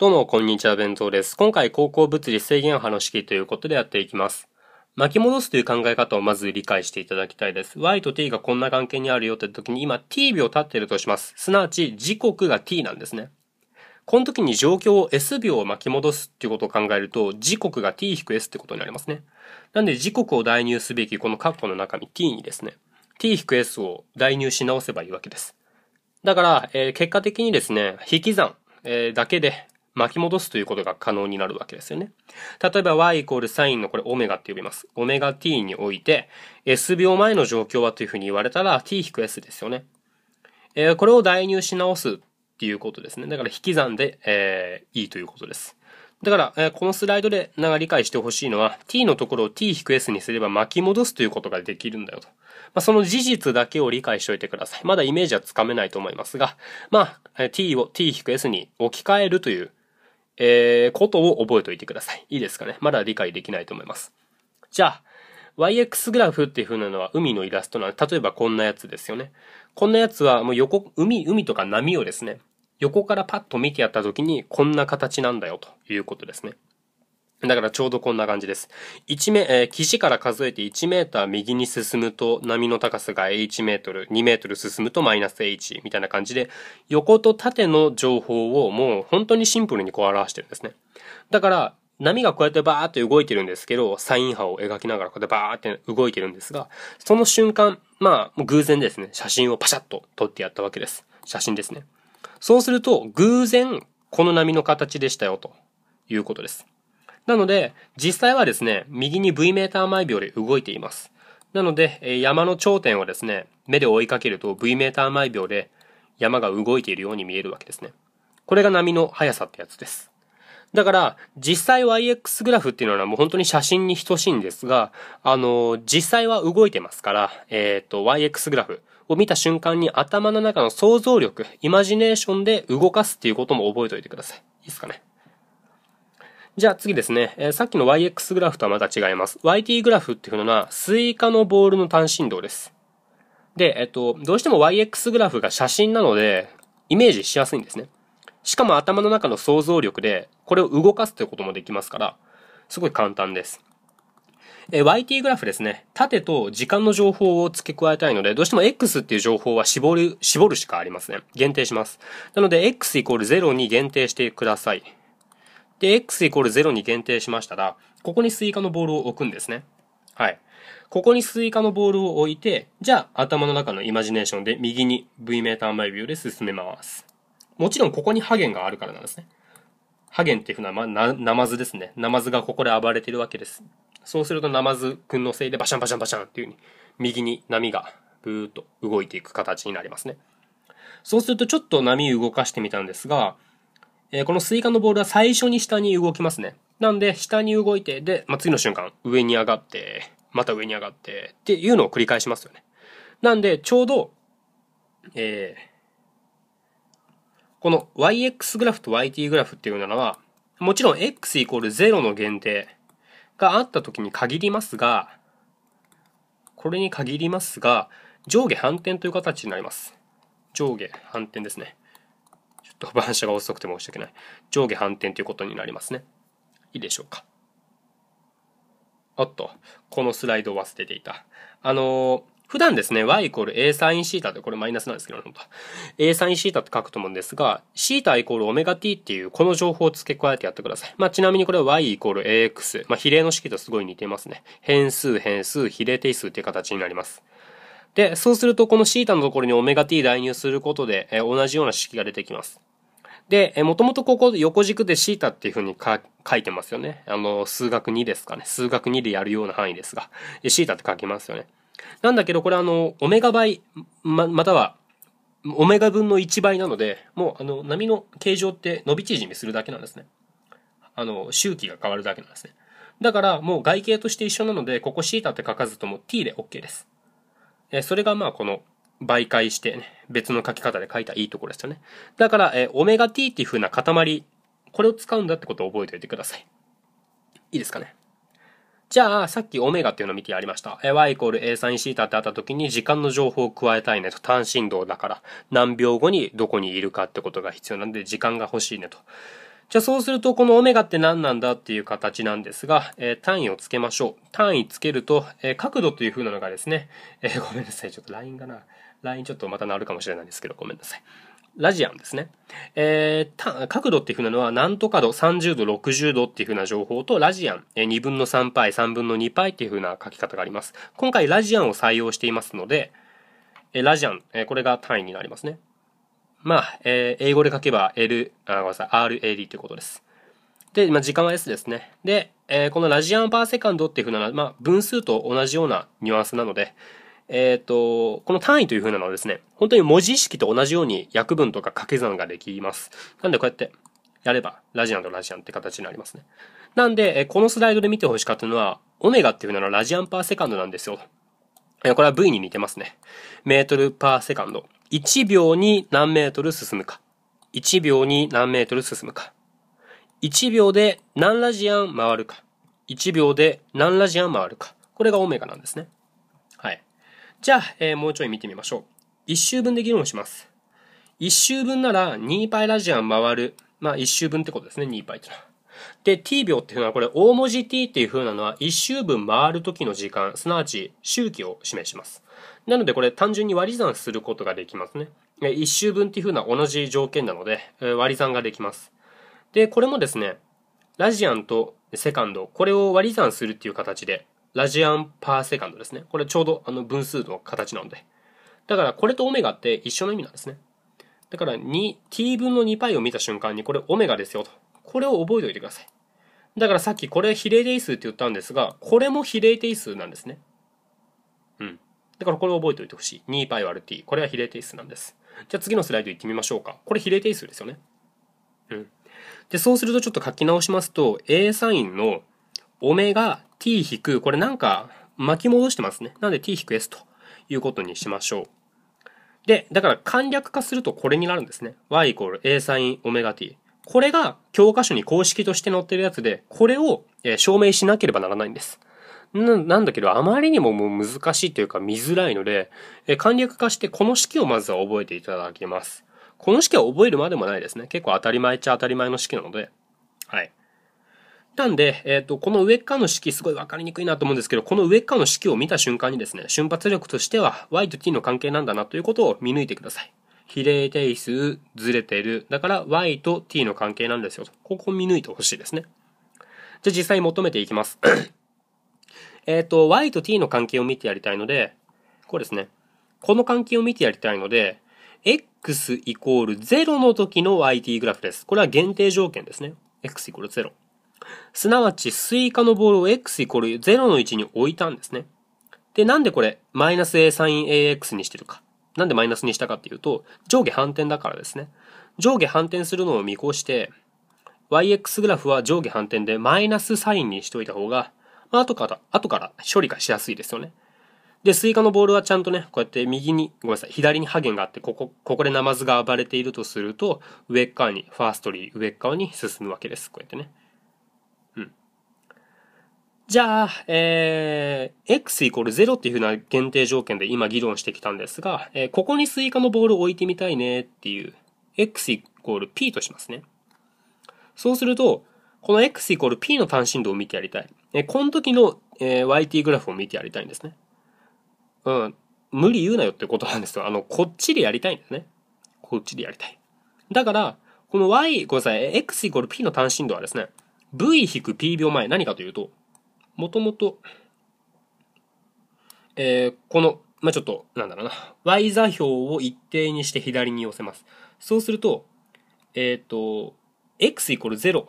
どうも、こんにちは、弁当です。今回、高校物理制限波の式ということでやっていきます。巻き戻すという考え方をまず理解していただきたいです。y と t がこんな関係にあるよって時に、今 t 秒経っているとします。すなわち、時刻が t なんですね。この時に状況を S 秒を巻き戻すっていうことを考えると、時刻が t-s ってことになりますね。なんで時刻を代入すべきこのカッコの中身 t にですね、t-s を代入し直せばいいわけです。だから、えー、結果的にですね、引き算、えー、だけで、巻き戻すということが可能になるわけですよね。例えば y イコールサインのこれオメガって呼びます。オメガ t において s 秒前の状況はというふうに言われたら t-s ですよね。えー、これを代入し直すっていうことですね。だから引き算で、えー、いいということです。だから、えー、このスライドでなんか理解してほしいのは t のところを t-s にすれば巻き戻すということができるんだよと。まあ、その事実だけを理解しておいてください。まだイメージはつかめないと思いますが、まあ、t を t-s に置き換えるというえー、ことを覚えておいてください。いいですかね。まだ理解できないと思います。じゃあ、YX グラフっていう風なのは海のイラストなんで、例えばこんなやつですよね。こんなやつはもう横、海、海とか波をですね、横からパッと見てやった時にこんな形なんだよということですね。だからちょうどこんな感じです。一メ、えー、岸から数えて1メーター右に進むと波の高さが1メートル、2メートル進むとマイナス h みたいな感じで、横と縦の情報をもう本当にシンプルにこう表してるんですね。だから、波がこうやってバーって動いてるんですけど、サイン波を描きながらこうやってバーって動いてるんですが、その瞬間、まあ、偶然ですね、写真をパシャッと撮ってやったわけです。写真ですね。そうすると、偶然、この波の形でしたよ、ということです。なので、実際はですね、右に V メーター毎秒で動いています。なので、山の頂点をですね、目で追いかけると V メーター毎秒で山が動いているように見えるわけですね。これが波の速さってやつです。だから、実際 YX グラフっていうのはもう本当に写真に等しいんですが、あの、実際は動いてますから、えっ、と、YX グラフを見た瞬間に頭の中の想像力、イマジネーションで動かすっていうことも覚えておいてください。いいですかね。じゃあ次ですね、えー、さっきの YX グラフとはまた違います。YT グラフっていうのは、スイカのボールの単振動です。で、えっと、どうしても YX グラフが写真なので、イメージしやすいんですね。しかも頭の中の想像力で、これを動かすということもできますから、すごい簡単です。えー、YT グラフですね。縦と時間の情報を付け加えたいので、どうしても X っていう情報は絞る、絞るしかありません、ね。限定します。なので、X イコール0に限定してください。で、x イコール0に限定しましたら、ここにスイカのボールを置くんですね。はい。ここにスイカのボールを置いて、じゃあ頭の中のイマジネーションで右に V メータービューで進めます。もちろんここにハゲンがあるからなんですね。ハゲンっていうふうな、ま、な、ナマズですね。ナマズがここで暴れてるわけです。そうするとナマズくんのせいでバシャンバシャンバシャンっていううに、右に波がブーっと動いていく形になりますね。そうするとちょっと波動かしてみたんですが、えー、このスイカのボールは最初に下に動きますね。なんで、下に動いて、で、まあ、次の瞬間、上に上がって、また上に上がって、っていうのを繰り返しますよね。なんで、ちょうど、えー、この YX グラフと YT グラフっていうのは、もちろん X イコール0の限定があった時に限りますが、これに限りますが、上下反転という形になります。上下反転ですね。と番車が遅くて申し訳ない。上下反転ということになりますね。いいでしょうか。おっと、このスライドを忘れていた。あのー普段ですね、y イコール a サインシータって、これマイナスなんですけど、本当 a サインシータって書くと思うんですが、シータイコールオメガ t っていうこの情報を付け加えてやってください。まあ、ちなみにこれは y イコール ax。まあ、比例の式とすごい似てますね。変数、変数、比例定数っていう形になります。で、そうするとこのシータのところにオメガ t 代入することで、え同じような式が出てきます。で、えー、もともとここ横軸でシータっていうふうに書いてますよね。あの、数学2ですかね。数学2でやるような範囲ですが、シータって書きますよね。なんだけど、これあの、オメガ倍、ま、または、オメガ分の1倍なので、もうあの、波の形状って伸び縮みするだけなんですね。あの、周期が変わるだけなんですね。だから、もう外形として一緒なので、ここシータって書かずとも t で OK です。えそれがまあこの媒介してね、別の書き方で書いたいいところですよね。だから、えオメガ t っていう風な塊、これを使うんだってことを覚えておいてください。いいですかね。じゃあ、さっきオメガっていうのを見てやりました。y イコール a サインシータってあった時に時間の情報を加えたいねと。単振動だから。何秒後にどこにいるかってことが必要なんで時間が欲しいねと。じゃあそうすると、このオメガって何なんだっていう形なんですが、えー、単位をつけましょう。単位つけると、えー、角度という風なのがですね、えー、ごめんなさい。ちょっと LINE がな、LINE ちょっとまたなるかもしれないんですけど、ごめんなさい。ラジアンですね。えー、角度っていう風なのは、なんとか度、30度、60度っていう風な情報と、ラジアン、えー、2分の3パイ、3分の2パイっていう風な書き方があります。今回、ラジアンを採用していますので、えー、ラジアン、えー、これが単位になりますね。まあ、えー、英語で書けば L、あ、ごめんなさい、RAD ということです。で、まあ、時間は S ですね。で、えー、このラジアンパーセカンドっていうふうな、まあ、分数と同じようなニュアンスなので、えっ、ー、と、この単位というふうなのはですね、本当に文字式と同じように訳文とか掛け算ができます。なんでこうやってやれば、ラジアンとラジアンって形になりますね。なんで、えこのスライドで見てほしかったのは、オメガっていうのはラジアンパーセカンドなんですよ。えこれは V に似てますね。メートルパーセカンド。1秒に何メートル進むか。1秒に何メートル進むか。1秒で何ラジアン回るか。1秒で何ラジアン回るか。これがオメガなんですね。はい。じゃあ、えー、もうちょい見てみましょう。1周分で議論します。1周分なら2パイラジアン回る。まあ1周分ってことですね、2パイってのは。で、t 秒っていうのはこれ大文字 t っていう風なのは1周分回る時の時間、すなわち周期を示します。なのでこれ単純に割り算することができますね。1周分っていう風な同じ条件なので割り算ができます。で、これもですね、ラジアンとセカンド、これを割り算するっていう形で、ラジアンパーセカンドですね。これちょうどあの分数の形なので。だからこれとオメガって一緒の意味なんですね。だから 2t 分の 2π を見た瞬間にこれオメガですよと。これを覚えておいてください。だからさっきこれ比例定数って言ったんですが、これも比例定数なんですね。うん。だからこれを覚えておいてほしい。2π÷t。これは比例定数なんです。じゃあ次のスライド行ってみましょうか。これ比例定数ですよね。うん。で、そうするとちょっと書き直しますと、A サインのオメガ t 引く、これなんか巻き戻してますね。なんで t 引く s ということにしましょう。で、だから簡略化するとこれになるんですね。y イコール a サインオメガ t。これが教科書に公式として載ってるやつで、これを証明しなければならないんです。ななんだけど、あまりにももう難しいというか見づらいので、え簡略化してこの式をまずは覚えていただきます。この式は覚えるまでもないですね。結構当たり前っちゃ当たり前の式なので。はい。なんで、えっ、ー、と、この上側の式すごい分かりにくいなと思うんですけど、この上側の式を見た瞬間にですね、瞬発力としては Y と T の関係なんだなということを見抜いてください。比例定数ずれてる。だから y と t の関係なんですよ。ここ見抜いてほしいですね。じゃあ実際求めていきます。えっと、y と t の関係を見てやりたいので、こうですね。この関係を見てやりたいので、x イコール0の時の yt グラフです。これは限定条件ですね。x イコール0。すなわち、スイカのボールを x イコール0の位置に置いたんですね。で、なんでこれ、マイナス a サイン ax にしてるか。なんでマイナスにしたかっていうと、上下反転だからですね。上下反転するのを見越して、YX グラフは上下反転でマイナスサインにしといた方が、まあ、後から、後から処理がしやすいですよね。で、スイカのボールはちゃんとね、こうやって右に、ごめんなさい、左にハゲンがあって、ここ、ここでナマズが暴れているとすると、上側に、ファーストリー上側に進むわけです。こうやってね。じゃあ、えー、x イコール0っていうふうな限定条件で今議論してきたんですが、えー、ここにスイカのボールを置いてみたいねっていう、x イコール p としますね。そうすると、この x イコール p の単振動を見てやりたい。えー、この時の、えー、yt グラフを見てやりたいんですね。うん。無理言うなよってことなんですよ。あの、こっちでやりたいんですね。こっちでやりたい。だから、この y、ごめんなさい、x イコール p の単振動はですね、v-p 秒前何かというと、もともと、えー、この、まあ、ちょっと、なんだろうな、y 座標を一定にして左に寄せます。そうすると、えっ、ー、と、x イコール0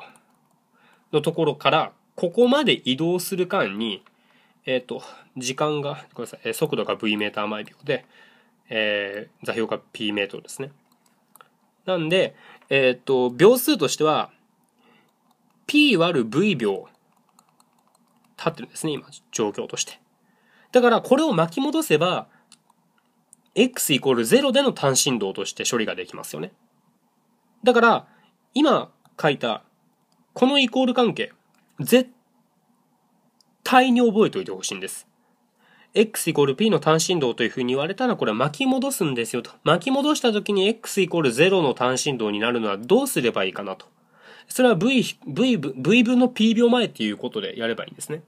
のところから、ここまで移動する間に、えっ、ー、と、時間が、ごめんなさい、速度が v メーター毎秒で、えー、座標が p メートルですね。なんで、えっ、と、秒数としては、p 割る v 秒立ってるんですね、今、状況として。だから、これを巻き戻せば、x イコール0での単振動として処理ができますよね。だから、今書いた、このイコール関係、絶対に覚えておいてほしいんです。x イコール p の単振動というふうに言われたら、これは巻き戻すんですよと。巻き戻した時に x イコール0の単振動になるのはどうすればいいかなと。それは V、V、V 分の P 秒前っていうことでやればいいんですね。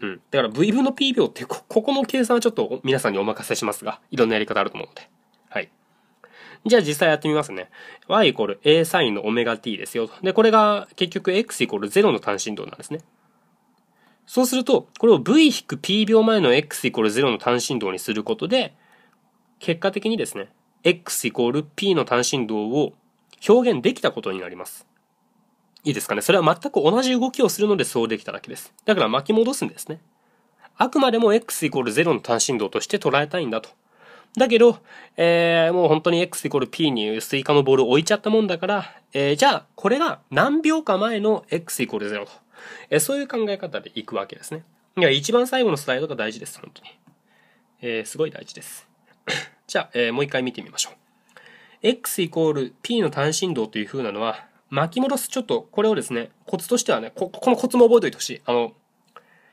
うん。だから V 分の P 秒ってこ、ここの計算はちょっと皆さんにお任せしますが、いろんなやり方あると思うので。はい。じゃあ実際やってみますね。y イコール a サインのオメガ t ですよ。で、これが結局 x イコール0の単振動なんですね。そうすると、これを v-p 秒前の x イコール0の単振動にすることで、結果的にですね、x イコール p の単振動を表現できたことになります。いいですかね。それは全く同じ動きをするのでそうできただけです。だから巻き戻すんですね。あくまでも x イコール0の単振動として捉えたいんだと。だけど、えー、もう本当に x イコール p にスイカのボールを置いちゃったもんだから、えー、じゃあ、これが何秒か前の x イコール0と。えー、そういう考え方でいくわけですね。いや、一番最後のスライドが大事です、本当に。えー、すごい大事です。じゃあ、えー、もう一回見てみましょう。x イコール p の単振動という風なのは、巻き戻すちょっとこれをですねコツとしてはねここのコツも覚えておいてほしいあの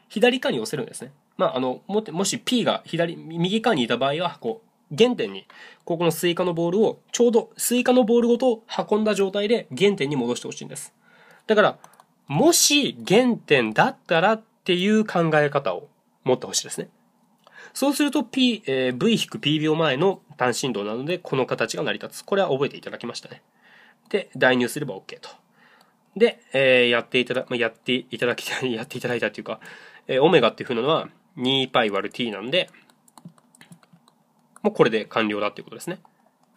左側に寄せるんですねまああのもて、もし P が左右側にいた場合はこう原点にここのスイカのボールをちょうどスイカのボールごと運んだ状態で原点に戻してほしいんですだからもし原点だったらっていう考え方を持ってほしいですねそうすると P、えー、V-P 秒前の単振動なので、この形が成り立つ。これは覚えていただきましたね。で、代入すれば OK と。で、えー、やっていただ、まあ、やっていただきたい、やっていただいたというか、えー、オメガっていううなのは 2π÷t なんで、もうこれで完了だっていうことですね。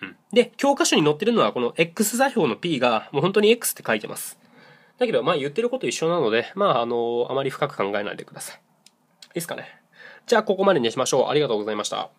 うん。で、教科書に載ってるのはこの x 座標の p がもう本当に x って書いてます。だけど、まあ言ってること一緒なので、まああの、あまり深く考えないでください。いいですかね。じゃあここまでにしましょう。ありがとうございました。